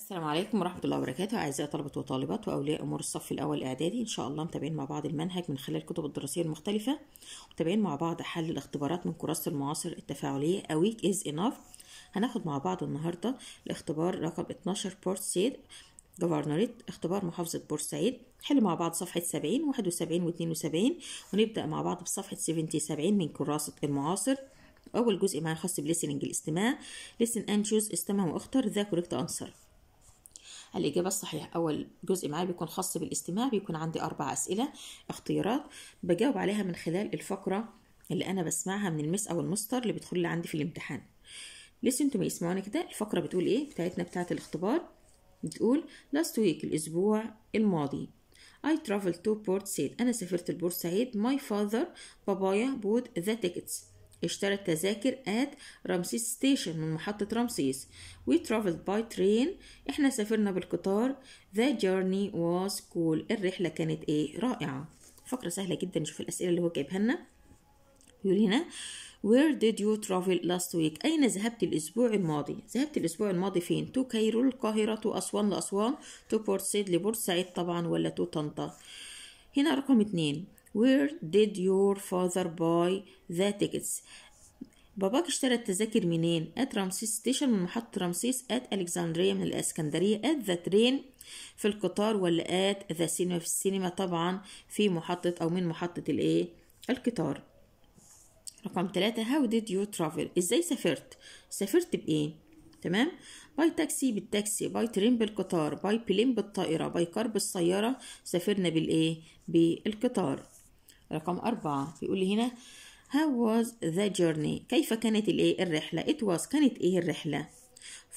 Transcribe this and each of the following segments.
السلام عليكم ورحمة الله وبركاته أعزائي طلبة وطالبات وأولياء أمور الصف الأول إعدادي إن شاء الله متابعين مع بعض المنهج من خلال الكتب الدراسية المختلفة متابعين مع بعض حل الاختبارات من كراسة المعاصر التفاعلية A week is enough هناخد مع بعض النهاردة الاختبار رقم 12 سيد جوفرنوريت اختبار محافظة بورسعيد حل مع بعض صفحة 70 71 و 72 ونبدأ مع بعض بصفحة 70 من كراسة المعاصر أول جزء معاه خاص بليسننج الاستماع لسن أند شوز استمع واختر ذا كوريكت أنسر الإجابة الصحيحة أول جزء معايا بيكون خاص بالاستماع بيكون عندي أربع أسئلة اختيارات بجاوب عليها من خلال الفقرة اللي أنا بسمعها من المس أو المستر اللي بيدخل لي عندي في الامتحان لسه انتوا يسمعوني كده الفقرة بتقول إيه بتاعتنا بتاعة الاختبار بتقول last week الأسبوع الماضي I traveled to Port Said أنا سافرت لبورسعيد my father بابايا bought the tickets اشترى التذاكر at رمسيس ستيشن من محطة رمسيس we traveled by train احنا سافرنا بالقطار the journey was cool الرحلة كانت ايه رائعة فقرة سهلة جدا نشوف الأسئلة اللي هو جايبها لنا يقول هنا Where did you travel last week? أين ذهبت الأسبوع الماضي؟ ذهبت الأسبوع الماضي فين؟ تو كايرو القاهرة تو أسوان لأسوان تو بورسعيد لبورسعيد طبعا ولا تو طنطا هنا رقم اتنين Where did your father buy the tickets? باباك اشترى التذاكر منين؟ at رمسيس ستيشن من محطة رمسيس at ألكسندرية من الإسكندرية at the train في القطار ولا at the cinema في السينما طبعا في محطة أو من محطة الإيه؟ القطار رقم ثلاثة how did you travel ازاي سافرت سافرت بايه تمام باي تاكسي بالتاكسي باي ترين بالقطار باي بلين بالطائرة باي كار بالسيارة سافرنا بالايه بالقطار رقم أربعة بيقول لي هنا How was the journey كيف كانت الايه الرحلة It was كانت ايه الرحلة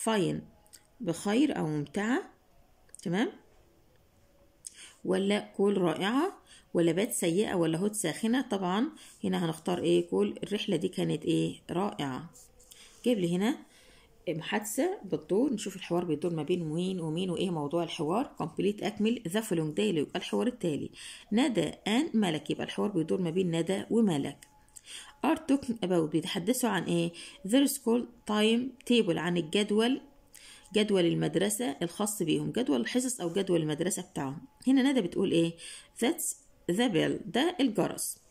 Fine بخير أو ممتعة تمام ولا كول رائعة ولا بات سيئة ولا هوت ساخنة طبعا هنا هنختار ايه كول الرحلة دي كانت ايه رائعة جيب لي هنا محادثة بتدور نشوف الحوار بيدور ما بين مين ومين وإيه موضوع الحوار كومبليت أكمل ذا فولونج دايلوج الحوار التالي ندى آن ملك يبقى الحوار بيدور ما بين ندى وملك are talking about بيتحدثوا عن إيه ذير سكول time table عن الجدول جدول المدرسة الخاص بيهم جدول الحصص أو جدول المدرسة بتاعهم هنا ندى بتقول إيه ذاتس ذا بيل ده الجرس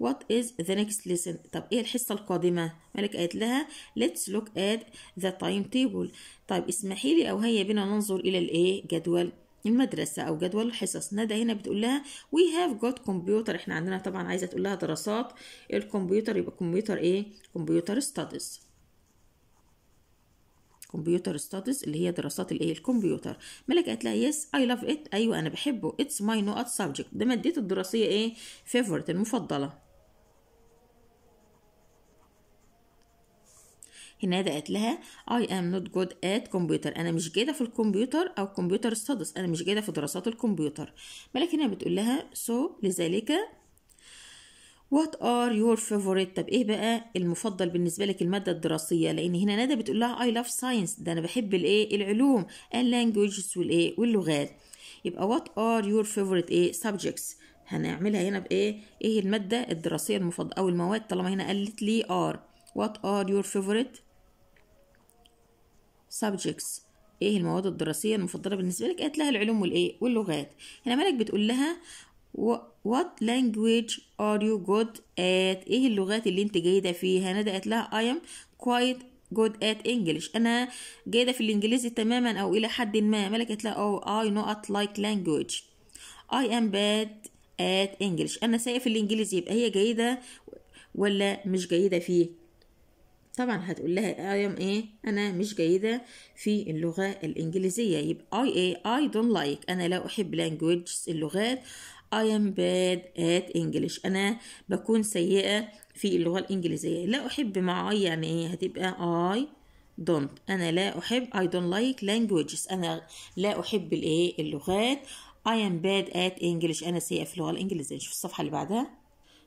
وات از ذا نيكست ليسن طب ايه الحصه القادمه مالك قالت لها ليتس لوك ات ذا تايم تيبل طيب اسمحي لي او هيا بنا ننظر الى الايه جدول المدرسة أو جدول الحصص ندى هنا بتقول لها وي هاف جوت كمبيوتر احنا عندنا طبعا عايزة تقول لها دراسات الكمبيوتر يبقى كمبيوتر ايه كمبيوتر ستاديز كمبيوتر ستاديز اللي هي دراسات الايه الكمبيوتر ملك قالت لها يس اي لاف ات ايوه انا بحبه اتس ماي نو ات سبجكت ده مادتي الدراسيه ايه فيفورت المفضله هنا ده قالت لها I am not good at computer أنا مش جيدة في الكمبيوتر أو كمبيوتر studies أنا مش جيدة في دراسات الكمبيوتر ملك هنا بتقول لها so لذلك وات ار يور favorite طب ايه بقى المفضل بالنسبه لك الماده الدراسيه لان هنا ندى بتقول لها اي لاف ساينس ده انا بحب الايه العلوم languages والايه واللغات يبقى وات ار يور favorite ايه subjects هنعملها هنا بايه ايه الماده الدراسيه المفضله او المواد طالما هنا قالت لي ار وات ار يور favorite subjects ايه المواد الدراسيه المفضله بالنسبه لك قالت لها العلوم والايه واللغات هنا مالك بتقول لها what language are you good at ايه اللغات اللي انت جيده فيها ندى قالت لها I am quite good at English انا جيده في الانجليزي تماما او الى حد ما مالك قالت لها oh I not like language I am bad at English انا سيئه في الانجليزي يبقى هي جيده ولا مش جيده فيه طبعا هتقول لها I am ايه انا مش جيدة في اللغة الانجليزية يبقى I ايه I don't like انا لا احب languages اللغات I am bad at English انا بكون سيئة في اللغة الانجليزية لا احب مع I يعني ايه هتبقى I don't انا لا احب I don't like languages انا لا احب الايه اللغات I am bad at English أنا سيئة في اللغة الإنجليزية شوف الصفحة اللي بعدها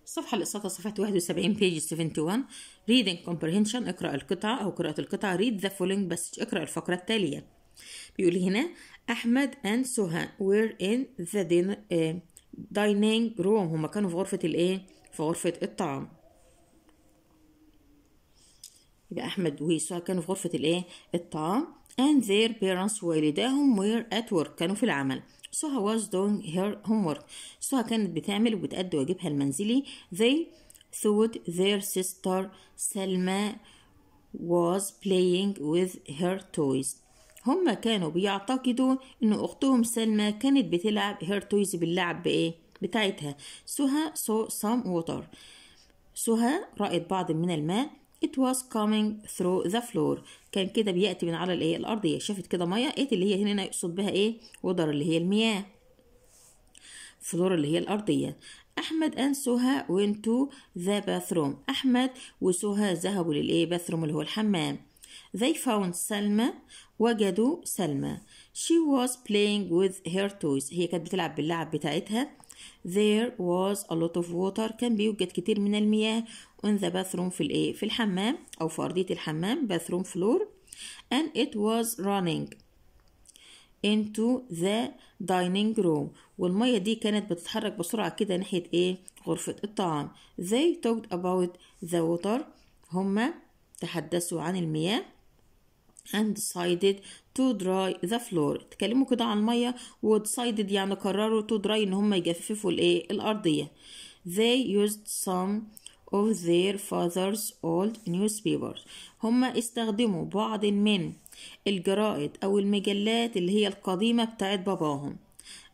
الصفحة اللي قصتها صفحة 71 بيج 71 reading comprehension اقرأ القطعة أو قراءة القطعة read the following passage اقرأ الفقرة التالية بيقول هنا أحمد and سهى were in the uh, dining room هما كانوا في غرفة الإيه؟ في غرفة الطعام يبقى أحمد وسهى كانوا في غرفة الإيه؟ الطعام and their parents والداهم were at work كانوا في العمل سهى was doing her homework سهى كانت بتعمل وبتأدي واجبها المنزلي they thought their sister سلمى was playing with her toys هما كانوا بيعتقدوا ان اختهم سلمى كانت بتلعب her toys باللعب بايه بتاعتها سهى saw some water سهى رأت بعض من الماء it was coming through the floor كان كده بياتي من على الايه الارضيه شافت كده ميه ايه اللي هي هنا يقصد بها ايه ودر اللي هي المياه فلور اللي هي الارضيه احمد ان سهى went to the bathroom احمد وسهى ذهبوا للايه باثروم اللي هو الحمام they found سلمى وجدوا سلمى she was playing with her toys هي كانت بتلعب باللعب بتاعتها there was a lot of water كان بيوجد كتير من المياه in the bathroom في الايه في الحمام او في ارضيه الحمام bathroom floor and it was running into the dining room والمية دي كانت بتتحرك بسرعة كده ناحية ايه غرفة الطعام they talked about the water هما تحدثوا عن المياه and decided to dry the floor اتكلموا كده عن الميه و decided يعني قرروا to dry ان هم يجففوا الايه الارضيه they used some of their father's old newspapers هم استخدموا بعض من الجرائد او المجلات اللي هي القديمه بتاعت باباهم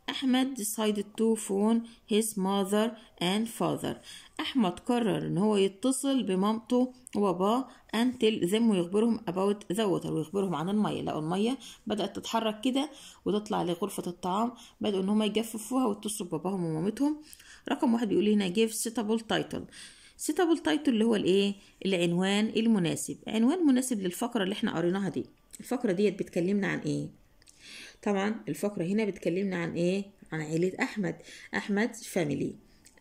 أحمد decided to phone his mother and father أحمد قرر إن هو يتصل بمامته وباباه and tell them ويخبرهم about the water ويخبرهم عن المية لقوا المية بدأت تتحرك كده وتطلع لغرفة الطعام بدأوا إن هما يجففوها ويتصلوا بباباهم ومامتهم رقم واحد بيقول هنا give suitable title suitable title اللي هو الإيه العنوان المناسب عنوان مناسب للفقرة اللي إحنا قريناها دي الفقرة ديت بتكلمنا عن إيه طبعا الفقرة هنا بتكلمنا عن ايه عن عيلة احمد احمد فاميلي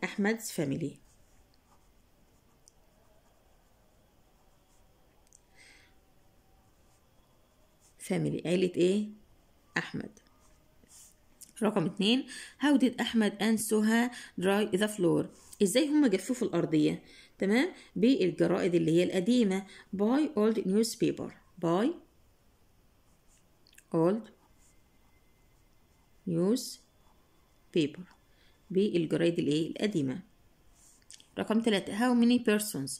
احمد فاميلي فاميلي عيلة ايه احمد رقم اتنين how did احمد and سوها dry the floor ازاي هما جففوا الارضية تمام بالجرائد اللي هي القديمة by old newspaper by old نيوز بيبر بالجرايد الايه القديمة رقم ثلاثة how many persons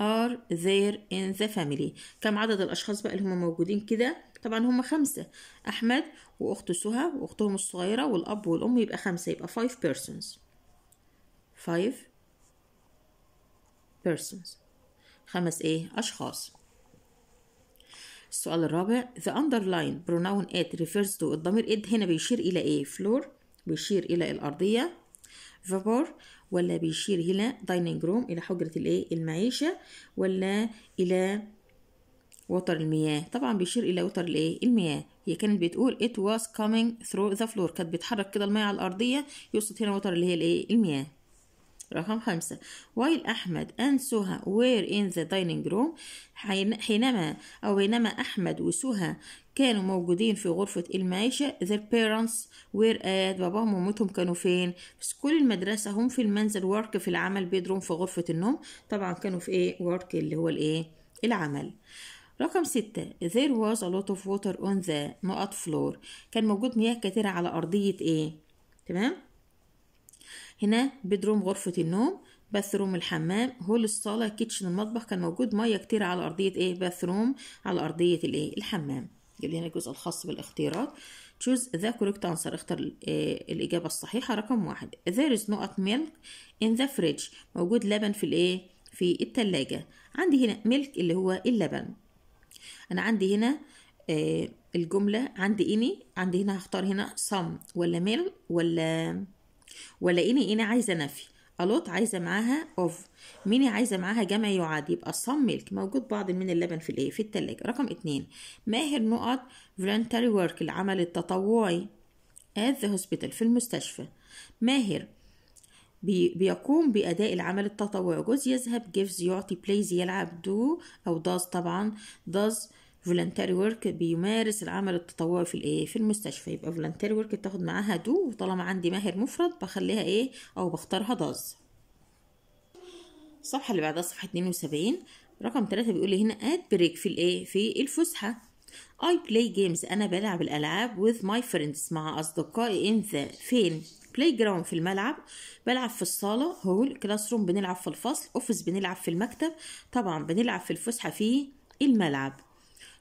are there in the family كم عدد الأشخاص بقى اللي هم موجودين كده طبعا هم خمسة أحمد وأخته سهى وأختهم الصغيرة والأب والأم يبقى خمسة يبقى five persons five persons خمس إيه أشخاص السؤال الرابع the underline pronoun it refers to الضمير it هنا بيشير إلى إيه floor بيشير إلى الأرضية vapor ولا بيشير إلى dining room إلى حجرة الإيه المعيشة ولا إلى وتر المياه طبعا بيشير الى وتر الايه المياه هي كانت بتقول it was coming through the floor كانت بتحرك كده المياه على الارضيه يقصد هنا وتر اللي هي الايه المياه رقم خمسة while أحمد and سوها were in the dining room حينما أو بينما أحمد وسوها كانوا موجودين في غرفة المعيشة their parents were at باباهم ومامتهم كانوا فين في كل المدرسة هم في المنزل work في العمل بيدروم في غرفة النوم طبعا كانوا في ايه work اللي هو الايه العمل رقم ستة there was a lot of water on the نقط فلور كان موجود مياه كتيرة على أرضية ايه تمام هنا بدروم غرفة النوم باثروم الحمام هول الصالة كيتشن المطبخ كان موجود مية كتير على أرضية إيه باثروم على أرضية الإيه الحمام يجيب هنا الجزء الخاص بالاختيارات choose the correct answer اختر إيه؟ الإجابة الصحيحة رقم واحد there is not milk in the fridge موجود لبن في الإيه في التلاجة عندي هنا ملك اللي هو اللبن أنا عندي هنا آه، الجملة عندي إني عندي هنا هختار هنا some ولا milk ولا ولا إني اني عايزة نفي ألوت عايزة معاها أوف ميني عايزة معاها جمع يعاد يبقى صم ملك موجود بعض من اللبن في الإيه في التلاجة رقم اتنين ماهر نقط فولنتري ورك العمل التطوعي at the hospital في المستشفى ماهر بي بيقوم بأداء العمل التطوعي جوز يذهب gives يعطي plays يلعب do أو does طبعا does فولنتاري ورك بيمارس العمل التطوعي في الايه في المستشفى يبقى فولنتاري ورك بتاخد معاها دو وطالما عندي ماهر مفرد بخليها ايه او بختارها داز الصفحه اللي بعدها صفحه 72 رقم 3 بيقول لي هنا اد بريك في الايه في الفسحه I play games أنا بلعب الألعاب with my friends مع أصدقائي ان ذا فين؟ بلاي جراوند في الملعب بلعب في الصالة هول كلاس روم بنلعب في الفصل أوفيس بنلعب في المكتب طبعا بنلعب في الفسحة في الملعب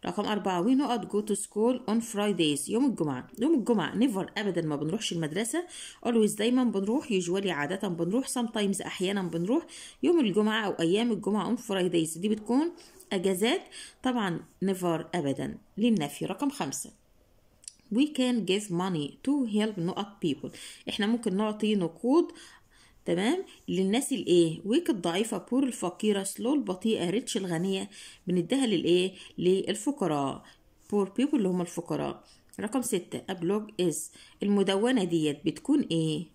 رقم أربعة we not go to school on Fridays يوم الجمعة يوم الجمعة never أبدا ما بنروحش المدرسة always دايما بنروح usually عادة بنروح sometimes أحيانا بنروح يوم الجمعة أو أيام الجمعة on Fridays دي بتكون أجازات طبعا never أبدا للنفي رقم خمسة we can give money to help not people احنا ممكن نعطي نقود تمام للناس الايه ويك الضعيفه بور الفقيره سلو البطيئه ريتش الغنيه بنديها للايه للفقراء بور بيبل اللي هم الفقراء رقم ستة أبلوج إز المدونة ديت بتكون إيه؟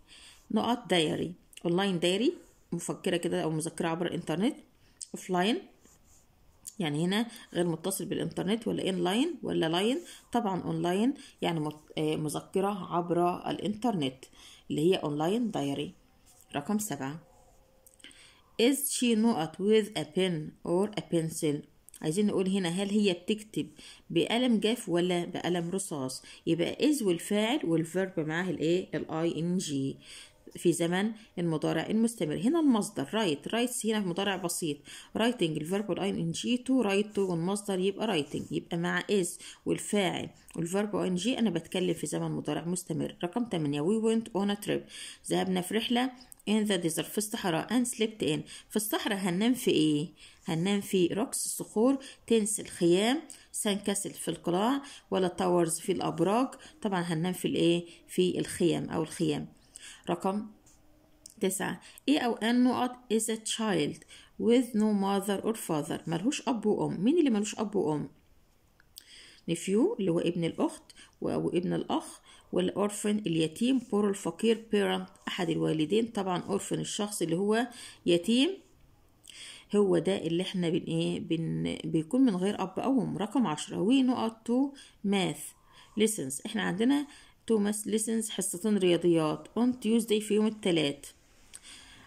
نقط دايري أونلاين دايري مفكرة كده أو مذكرة عبر الإنترنت أوفلاين يعني هنا غير متصل بالإنترنت ولا إن لاين ولا لاين طبعا أونلاين يعني آه، مذكرة عبر الإنترنت اللي هي أونلاين دايري رقم سبعة is she not with a pen or a pencil عايزين نقول هنا هل هي بتكتب بقلم جاف ولا بقلم رصاص يبقى is والفاعل والفيرب معاه الايه الاي ان جي في زمن المضارع المستمر هنا المصدر رايت رايتس هنا في مضارع بسيط رايتنج الفيرب والاي ان جي تو رايت تو والمصدر يبقى رايتنج يبقى مع is والفاعل والفيرب والاي ان جي انا بتكلم في زمن مضارع مستمر رقم 8 وي ونت اون تريب ذهبنا في رحله in the desert في الصحراء and slept in في الصحراء هننام في ايه هننام في rocks الصخور تنس الخيام سنكسل في القلاع ولا تاورز في الابراج طبعا هننام في الايه في الخيام او الخيام رقم تسعة ايه او ان نقط is a child with no mother or father ملهوش اب وام مين اللي ملوش اب وام نفيو اللي هو ابن الاخت وابن ابن الاخ والأورفن اليتيم بور الفقير بيرنت أحد الوالدين طبعا أورفن الشخص اللي هو يتيم هو ده اللي احنا بن ايه بن بيكون من غير اب او ام رقم عشرة وي نقط تو ماث ليسنز احنا عندنا تو ماث ليسنز حصتين رياضيات اون تيوزداي في يوم الثلاث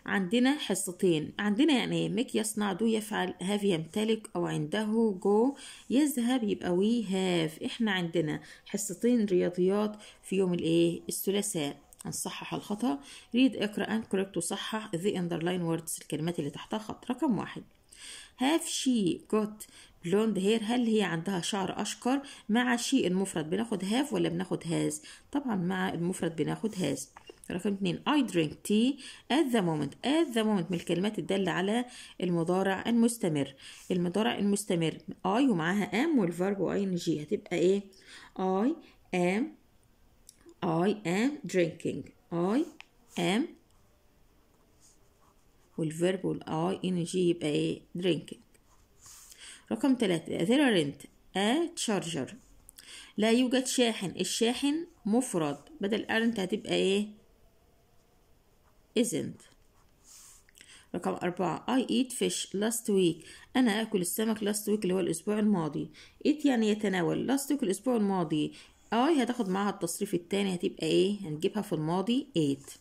عندنا حصتين عندنا يعني ميك يصنع دو يفعل هاف يمتلك أو عنده جو يذهب يبقى وي هاف إحنا عندنا حصتين رياضيات في يوم الإيه الثلاثاء هنصحح الخطأ ريد اقرأ ان كوركت وصحح ذا اندرلاين ووردز الكلمات اللي تحتها خط رقم واحد هاف شي جوت بلوند هير هل هي عندها شعر أشقر مع شي المفرد بناخد هاف ولا بناخد هاز طبعا مع المفرد بناخد هاز رقم اتنين I drink tea at the moment at the moment من الكلمات الدالة على المضارع المستمر المضارع المستمر I ومعاها am والفرب و ing هتبقى ايه I am I am drinking I am والفرب والاي ing يبقى ايه drinking رقم ثلاثة there aren't a charger لا يوجد شاحن الشاحن مفرد بدل aren't هتبقى ايه isn't رقم أربعة I eat fish last week أنا آكل السمك last week اللي هو الأسبوع الماضي eat يعني يتناول last week الأسبوع الماضي I هتاخد معاها التصريف التاني هتبقى إيه هنجيبها في الماضي ate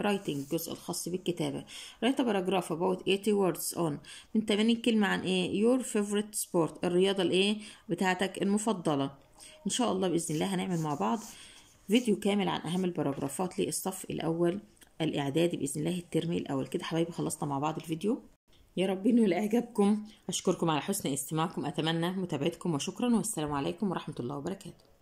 writing الجزء الخاص بالكتابة write a paragraph about 80 words on من 80 كلمة عن إيه your favorite sport الرياضة الإيه بتاعتك المفضلة إن شاء الله بإذن الله هنعمل مع بعض فيديو كامل عن أهم البراجرافات للصف الأول الاعدادي باذن الله الترم الاول كده حبايبي خلصنا مع بعض الفيديو يا رب انه لاعجابكم اشكركم على حسن استماعكم اتمنى متابعتكم وشكرا والسلام عليكم ورحمه الله وبركاته